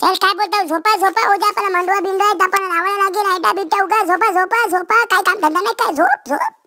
चल काय बोलतो झोपा झोपा उद्या आपला मांडवा आहे आपण लावायला लागेल आयटा बिटा उगा झोपा झोपा झोपा काय काम धंदा नाही काय झोप झोप